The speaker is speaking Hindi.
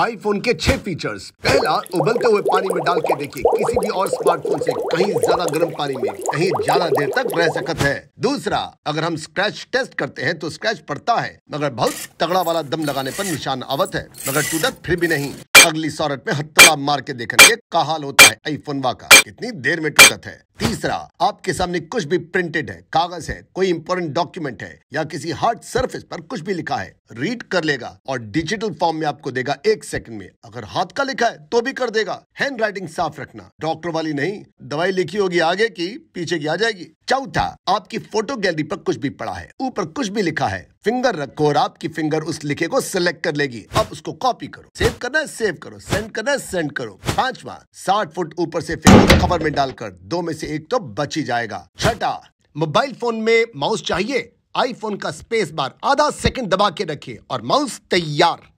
आईफोन के छह फीचर्स पहला उबलते हुए पानी में डाल के देखिए किसी भी और स्मार्टफोन से कहीं ज्यादा गर्म पानी में कहीं ज्यादा देर तक रह सकता है दूसरा अगर हम स्क्रैच टेस्ट करते हैं तो स्क्रैच पड़ता है मगर बहुत तगड़ा वाला दम लगाने पर निशान आवत है मगर टूटत फिर भी नहीं अगली सौरत में हथौड़ा मार के देखेंगे का हाल होता है आईफोन का कितनी देर में टूटत है तीसरा आपके सामने कुछ भी प्रिंटेड है कागज है कोई इम्पोर्टेंट डॉक्यूमेंट है या किसी हार्ड सरफेस पर कुछ भी लिखा है रीड कर लेगा और डिजिटल फॉर्म में आपको देगा एक एक सेकंड में अगर हाथ का लिखा है तो भी कर देगा हैंड राइटिंग साफ रखना डॉक्टर वाली नहीं दवाई लिखी होगी आगे की पीछे की आ जाएगी चौथा आपकी फोटो गैलरी पर कुछ भी पड़ा है ऊपर कुछ भी लिखा है फिंगर रखो और आपकी फिंगर उस लिखे को सिलेक्ट कर लेगी अब उसको कॉपी करो सेव करना है सेव करो सेंड करना है सेंड करो पांचवा साठ फुट ऊपर से फिंगर कवर में डालकर दो में से एक तो बच ही जाएगा छठा मोबाइल फोन में माउस चाहिए आईफोन का स्पेस बार आधा सेकंड दबा के रखिए और माउस तैयार